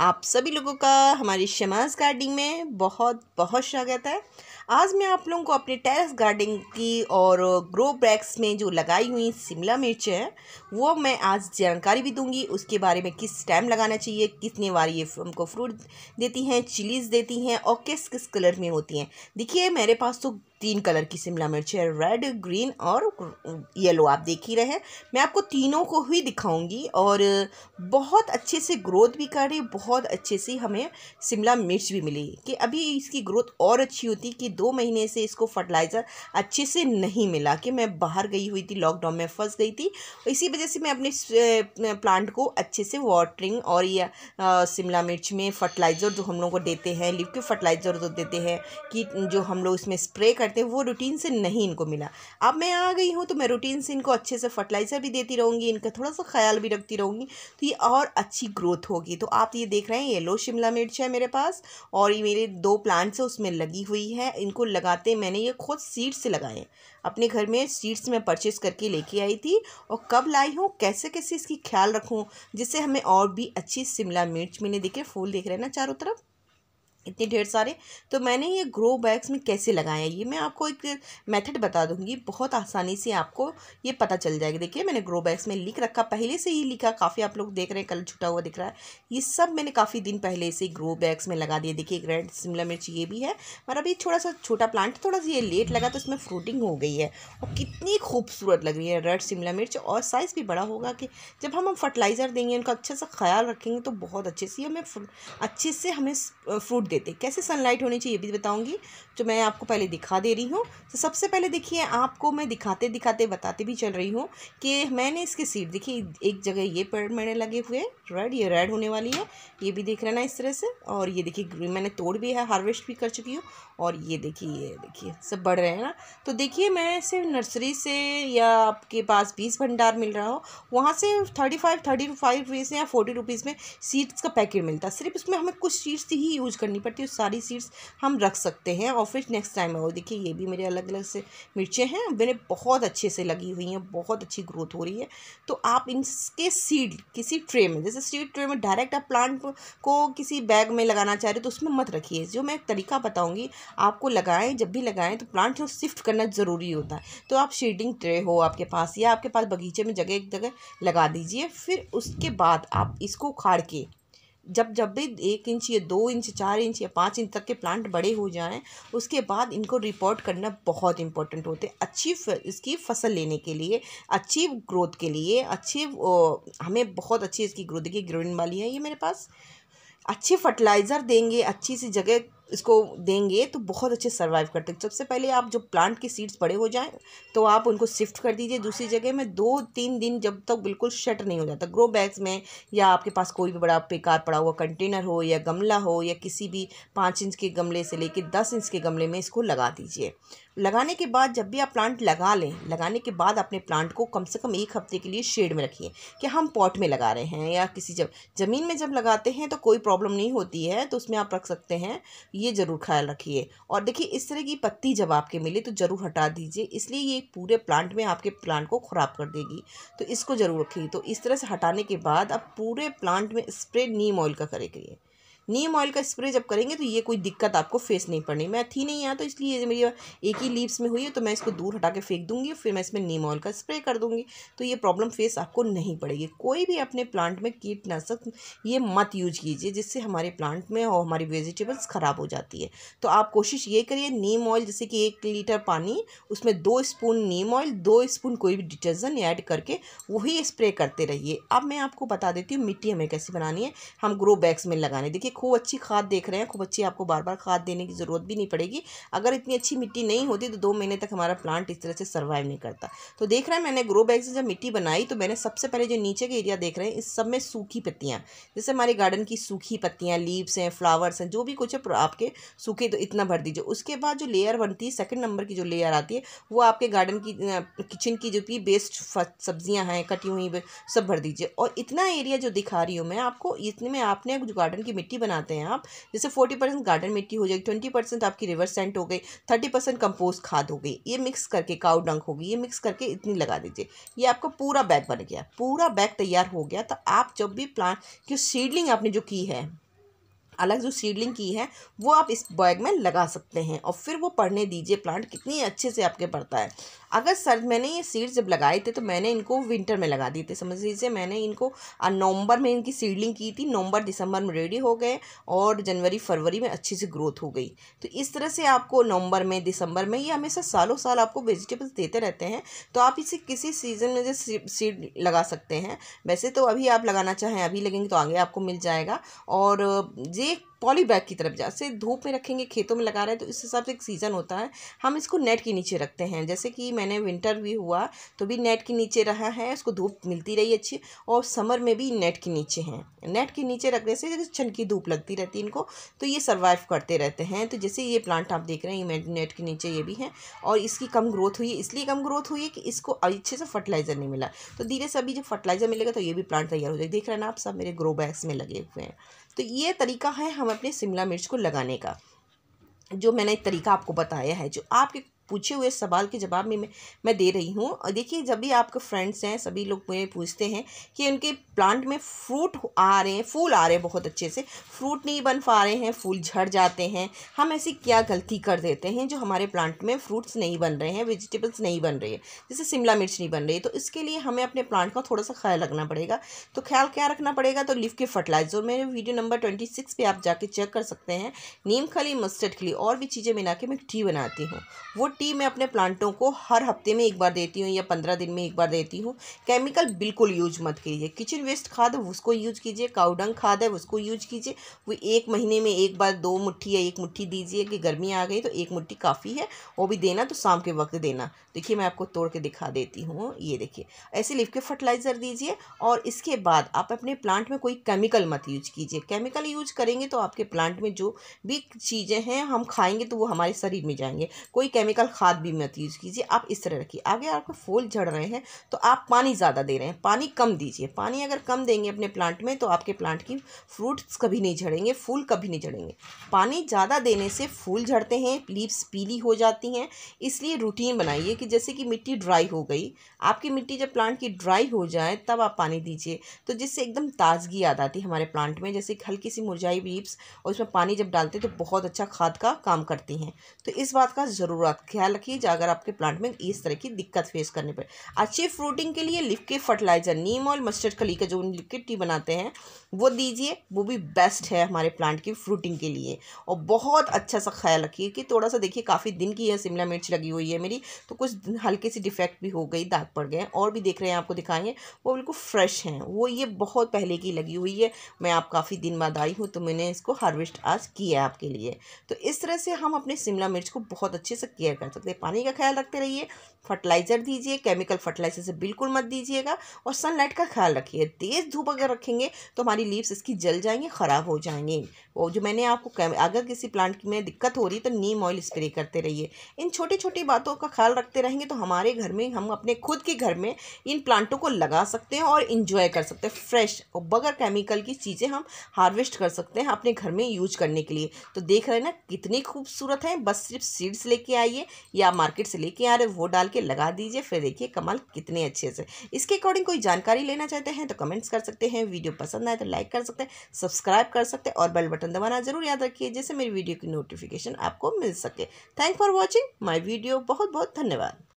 आप सभी लोगों का हमारी शमाज गार्डनिंग में बहुत बहुत स्वागत है आज मैं आप लोगों को अपने टेरेस गार्डनिंग की और ग्रो बैग्स में जो लगाई हुई शिमला मिर्च है वो मैं आज जानकारी भी दूंगी उसके बारे में किस टाइम लगाना चाहिए कितने बार ये हमको फ्रूट देती हैं चिलीज़ देती हैं और किस किस कलर में होती हैं देखिए मेरे पास तो तीन कलर की शिमला मिर्च है रेड ग्रीन और येलो आप देख ही रहे हैं मैं आपको तीनों को ही दिखाऊंगी और बहुत अच्छे से ग्रोथ भी कर रही बहुत अच्छे से हमें शिमला मिर्च भी मिली कि अभी इसकी ग्रोथ और अच्छी होती कि दो महीने से इसको फर्टिलाइज़र अच्छे से नहीं मिला कि मैं बाहर गई हुई थी लॉकडाउन में फंस गई थी इसी वजह से मैं अपने प्लांट को अच्छे से वाटरिंग और या शिमला मिर्च में फर्टिलाइज़र जो हम लोग को देते हैं लिक्विड फर्टिलाइज़र जो देते हैं कि जो हम लोग इसमें स्प्रे कर करते वो रूटीन से नहीं इनको मिला अब मैं आ गई हूँ तो मैं रूटीन से इनको अच्छे से फर्टिलाइज़र भी देती रहूँगी इनका थोड़ा सा ख्याल भी रखती रहूँगी तो ये और अच्छी ग्रोथ होगी तो आप ये देख रहे हैं येलो शिमला मिर्च है मेरे पास और ये मेरे दो प्लांट्स है उसमें लगी हुई है इनको लगाते मैंने ये खुद सीड से लगाए अपने घर में सीड्स में परचेस करके लेके आई थी और कब लाई हूँ कैसे कैसे इसकी ख्याल रखूँ जिससे हमें और भी अच्छी शिमला मिर्च मैंने देखे फूल देख रहे हैं ना चारों तरफ इतने ढेर सारे तो मैंने ये ग्रो बैग्स में कैसे लगाए हैं ये मैं आपको एक मेथड बता दूंगी बहुत आसानी से आपको ये पता चल जाएगा देखिए मैंने ग्रो बैग्स में लिख रखा पहले से ही लिखा काफ़ी आप लोग देख रहे हैं कल छुटा हुआ दिख रहा है ये सब मैंने काफ़ी दिन पहले से ग्रो बैग्स में लगा दिए देखिए रेड शिमला मिर्च ये भी है और अभी थोड़ा सा छोटा प्लांट थोड़ा सा ये लेट लगा तो इसमें फ्रूटिंग हो गई है और कितनी खूबसूरत लग रही है रेड शिमला मिर्च और साइज़ भी बड़ा होगा कि जब हम हम फर्टिलाइज़र देंगे उनका अच्छा सा ख्याल रखेंगे तो बहुत अच्छे से हमें अच्छे से हमें फ्रूट देते कैसे सनलाइट होनी चाहिए ये भी बताऊंगी जो मैं आपको पहले दिखा दे रही हूँ तो सबसे पहले देखिए आपको मैं दिखाते दिखाते बताते भी चल रही हूँ कि मैंने इसके सीड देखिए एक जगह ये पेड़ मैंने लगे हुए रेड ये रेड होने वाली है ये भी देख रहे ना इस तरह से और ये देखिए मैंने तोड़ भी है हार्वेस्ट भी कर चुकी हूँ और ये देखिए ये देखिए सब बढ़ रहे हैं ना तो देखिए मैं सिर्फ नर्सरी से या आपके पास बीस भंडार मिल रहा हो वहाँ से thirty five thirty five rupees या फोर्टी रुपीज़ में सीड्स का पैकेट मिलता है सिर्फ उसमें हमें कुछ सीड्स ही यूज़ करनी नहीं पड़ती है सारी सीड्स हम रख सकते हैं और फिर नेक्स्ट टाइम आओ देखिए ये भी मेरे अलग अलग से मिर्चें हैं मैंने बहुत अच्छे से लगी हुई हैं बहुत अच्छी ग्रोथ हो रही है तो आप इनके सीड किसी ट्रे में जैसे सीड ट्रे में डायरेक्ट आप प्लांट को किसी बैग में लगाना चाह रहे हो तो उसमें मत रखिए जो मैं एक तरीका बताऊँगी आपको लगाएं जब भी लगाएं तो प्लांट को शिफ्ट करना ज़रूरी होता है तो आप शेडिंग ट्रे हो आपके पास या आपके पास बगीचे में जगह एक जगह लगा दीजिए फिर उसके बाद आप इसको उखाड़ के जब जब भी एक इंच या दो इंच चार इंच या पाँच इंच तक के प्लांट बड़े हो जाएं उसके बाद इनको रिपोर्ट करना बहुत इंपॉर्टेंट होते हैं अच्छी फ, इसकी फसल लेने के लिए अच्छी ग्रोथ के लिए अच्छी हमें बहुत अच्छी इसकी ग्रोथ देखिए ग्रोइन वाली है ये मेरे पास अच्छे फर्टिलाइज़र देंगे अच्छी सी जगह इसको देंगे तो बहुत अच्छे सर्वाइव करते हैं तो सबसे पहले आप जो प्लांट के सीड्स बड़े हो जाएं तो आप उनको शिफ्ट कर दीजिए दूसरी जगह में दो तीन दिन जब तक बिल्कुल शट नहीं हो जाता ग्रो बैग्स में या आपके पास कोई भी बड़ा बेकार पड़ा हुआ कंटेनर हो या गमला हो या किसी भी पाँच इंच के गमले से लेकर दस इंच के गमले में इसको लगा दीजिए लगाने के बाद जब भी आप प्लांट लगा लें लगाने के बाद अपने प्लांट को कम से कम एक हफ्ते के लिए शेड में रखिए कि हम पॉट में लगा रहे हैं या किसी जब ज़मीन में जब लगाते हैं तो कोई प्रॉब्लम नहीं होती है तो उसमें आप रख सकते हैं ये ज़रूर ख्याल रखिए और देखिए इस तरह की पत्ती जब आपके मिले तो ज़रूर हटा दीजिए इसलिए ये पूरे प्लांट में आपके प्लांट को ख़राब कर देगी तो इसको ज़रूर रखिए तो इस तरह से हटाने के बाद आप पूरे प्लांट में स्प्रे नीम ऑयल का करेंगे नीम ऑयल का स्प्रे जब करेंगे तो ये कोई दिक्कत आपको फेस नहीं पड़नी मैं थी नहीं यहाँ तो इसलिए मेरी एक ही लीव्स में हुई है तो मैं इसको दूर हटा के फेंक दूंगी फिर मैं इसमें नीम ऑयल का स्प्रे कर दूँगी तो ये प्रॉब्लम फेस आपको नहीं पड़ेगी कोई भी अपने प्लांट में कीटनाशक ये मत यूज कीजिए जिससे हमारे प्लांट में और हमारी वेजिटेबल्स ख़राब हो जाती है तो आप कोशिश ये करिए नीम ऑयल जैसे कि एक लीटर पानी उसमें दो स्पून नीम ऑयल दो स्पून कोई भी डिटर्जेंट ऐड करके वही स्प्रे करते रहिए अब मैं आपको बता देती हूँ मिट्टी हमें कैसे बनानी है हम ग्रो बैग्स में लगाने देखिए देखिए खूब अच्छी खाद देख रहे हैं खूब अच्छी आपको बार बार खाद देने की ज़रूरत भी नहीं पड़ेगी अगर इतनी अच्छी मिट्टी नहीं होती तो दो महीने तक हमारा प्लांट इस तरह से सर्वाइव नहीं करता तो देख रहे हैं मैंने ग्रो बैग से जब मिट्टी बनाई तो मैंने सबसे पहले जो नीचे के एरिया देख रहे हैं इस सब में सूखी पत्तियाँ जैसे हमारे गार्डन की सूखी पत्तियाँ लीव्स हैं फ्लावर्स हैं जो भी कुछ है आपके सूखे तो इतना भर दीजिए उसके बाद जो लेयर बनती है सेकेंड नंबर की जो लेयर आती है वो आपके गार्डन की किचन की जो भी बेस्ट सब्जियाँ हैं कटी हुई सब भर दीजिए और इतना एरिया जो दिखा रही हूँ मैं आपको इतने में आपने गार्डन की मिट्टी मिट्टी बनाते हैं आप जैसे फोर्टी परसेंट गार्डन मिट्टी हो जाएगी ट्वेंटी परसेंट आपकी रिवर सेंट हो गई थर्टी परसेंट कंपोस्ट खाद हो गई ये मिक्स करके काउ डंक होगी ये मिक्स करके इतनी लगा दीजिए ये आपका पूरा बैग बन गया पूरा बैग तैयार हो गया तो आप जब भी प्लांट की सीडलिंग आपने जो की है अलग जो सीडलिंग की है वो आप इस बैग में लगा सकते हैं और फिर वो पढ़ने दीजिए प्लांट कितनी अच्छे से आपके पड़ता है अगर सर्द मैंने ये सीड्स जब लगाए थे तो मैंने इनको विंटर में लगा दिए थे समझ लीजिए मैंने इनको नवंबर में इनकी सीडलिंग की थी नवंबर दिसंबर में रेडी हो गए और जनवरी फरवरी में अच्छी सी ग्रोथ हो गई तो इस तरह से आपको नवंबर में दिसंबर में ये हमेशा सालों साल आपको वेजिटेबल्स देते रहते हैं तो आप इसे किसी सीज़न में जैसे सीड लगा सकते हैं वैसे तो अभी आप लगाना चाहें अभी लगेंगे तो आगे आपको मिल जाएगा और ये पॉली बैग की तरफ जैसे धूप में रखेंगे खेतों में लगा रहे हैं तो इस हिसाब से एक सीज़न होता है हम इसको नेट के नीचे रखते हैं जैसे कि मैंने विंटर भी हुआ तो भी नेट के नीचे रहा है उसको धूप मिलती रही अच्छी और समर में भी नेट के नीचे हैं नेट के नीचे रखने से छन की धूप लगती रहती है इनको तो ये सर्वाइव करते रहते हैं तो जैसे ये प्लांट आप देख रहे हैं नेट के नीचे ये भी हैं और इसकी कम ग्रोथ हुई इसलिए कम ग्रोथ हुई है कि इसको अच्छे से फर्टिलाइज़र नहीं मिला तो धीरे से अभी जब फर्टिलाइज़र मिलेगा तो ये भी प्लांट तैयार हो जाएगा देख रहे हैं ना आप सब मेरे ग्रो बैग्स में लगे हुए हैं तो ये तरीका है हम अपने शिमला मिर्च को लगाने का जो मैंने तरीका आपको बताया है जो आपके पूछे हुए सवाल के जवाब में मैं मैं दे रही हूँ देखिए जब भी आपके फ्रेंड्स हैं सभी लोग मुझे पूछते हैं कि उनके प्लांट में फ्रूट आ रहे हैं फूल आ रहे हैं बहुत अच्छे से फ्रूट नहीं बन पा रहे हैं फूल झड़ जाते हैं हम ऐसी क्या गलती कर देते हैं जो हमारे प्लांट में फ्रूट्स नहीं बन रहे हैं वेजिटेबल्स नहीं बन रहे हैं जैसे शिमला मिर्च नहीं बन रही तो इसके लिए हमें अपने प्लांट का थोड़ा सा ख्याल रखना पड़ेगा तो ख्याल क्या रखना पड़ेगा तो लिफ के फर्टिलाइजर मेरे वीडियो नंबर ट्वेंटी सिक्स पर आप जाके चेक कर सकते हैं नीम खली मस्टर्ड खली और भी चीज़ें मिला के मैं टी बनाती हूँ वो मिट्टी मैं अपने प्लांटों को हर हफ्ते में एक बार देती हूँ या पंद्रह दिन में एक बार देती हूँ केमिकल बिल्कुल यूज मत कीजिए किचन वेस्ट खाद है उसको यूज कीजिए काउडंग खाद है उसको यूज कीजिए वो एक महीने में एक बार दो मुट्ठी या एक मुट्ठी दीजिए कि गर्मी आ गई तो एक मुट्ठी काफ़ी है वो भी देना तो शाम के वक्त देना देखिए मैं आपको तोड़ के दिखा देती हूँ ये देखिए ऐसे लिख के फर्टिलाइज़र दीजिए और इसके बाद आप अपने प्लांट में कोई केमिकल मत यूज कीजिए केमिकल यूज करेंगे तो आपके प्लांट में जो भी चीज़ें हैं हम खाएंगे तो वो हमारे शरीर में जाएंगे कोई केमिकल खाद भी मत यूज़ कीजिए आप इस तरह रखिए आगे आपके फूल झड़ रहे हैं तो आप पानी ज़्यादा दे रहे हैं पानी कम दीजिए पानी अगर कम देंगे अपने प्लांट में तो आपके प्लांट की फ्रूट्स कभी नहीं झड़ेंगे फूल कभी नहीं झड़ेंगे पानी ज़्यादा देने से फूल झड़ते हैं लीव्स पीली हो जाती हैं इसलिए रूटीन बनाइए कि जैसे कि मिट्टी ड्राई हो गई आपकी मिट्टी जब प्लांट की ड्राई हो जाए तब आप पानी दीजिए तो जिससे एकदम ताजगी याद आती है हमारे प्लांट में जैसे हल्की सी मुरझाई लीव्स और उसमें पानी जब डालते तो बहुत अच्छा खाद का काम करती हैं तो इस बात का जरूरत ख्याल रखिएगा अगर आपके प्लांट में इस तरह की दिक्कत फेस करने पर अच्छे फ्रूटिंग के लिए लिफ के फर्टिलाइजर नीम और मस्टर्ड कली का जो लिक्विड टी बनाते हैं वो दीजिए वो भी बेस्ट है हमारे प्लांट की फ्रूटिंग के लिए और बहुत अच्छा सा ख्याल रखिए कि थोड़ा सा देखिए काफ़ी दिन की यह शिमला मिर्च लगी हुई है मेरी तो कुछ हल्की सी डिफेक्ट भी हो गई दाग पड़ गए और भी देख रहे हैं आपको दिखाएंगे वो बिल्कुल फ्रेश हैं वो ये बहुत पहले की लगी हुई है मैं आप काफ़ी दिन बाद आई हूँ तो मैंने इसको हार्वेस्ट आज किया है आपके लिए तो इस तरह से हम अपने शिमला मिर्च को बहुत अच्छे से केयर कर सकते हैं पानी का ख्याल रखते रहिए फर्टिलाइज़र दीजिए केमिकल फर्टिलाइज़र से बिल्कुल मत दीजिएगा और सनलाइट का ख्याल रखिए तेज़ धूप अगर रखेंगे तो हमारी लीव्स इसकी जल जाएंगे ख़राब हो जाएंगे वो जो मैंने आपको अगर किसी प्लांट की में दिक्कत हो रही तो नीम ऑयल स्प्रे करते रहिए इन छोटी छोटी बातों का ख्याल रखते रहेंगे तो हमारे घर में हम अपने खुद के घर में इन प्लांटों को लगा सकते हैं और इन्जॉय कर सकते हैं फ्रेश और बगैर केमिकल की चीज़ें हम हार्वेस्ट कर सकते हैं अपने घर में यूज करने के लिए तो देख रहे हैं ना कितनी खूबसूरत हैं बस सिर्फ सीड्स लेके आइए या मार्केट से लेके आ रहे हो वो डाल के लगा दीजिए फिर देखिए कमाल कितने अच्छे से इसके अकॉर्डिंग कोई जानकारी लेना चाहते हैं तो कमेंट्स कर सकते हैं वीडियो पसंद आए तो लाइक कर सकते हैं सब्सक्राइब कर सकते हैं और बेल बटन दबाना जरूर याद रखिए जिससे मेरी वीडियो की नोटिफिकेशन आपको मिल सके thank for watching my video बहुत बहुत धन्यवाद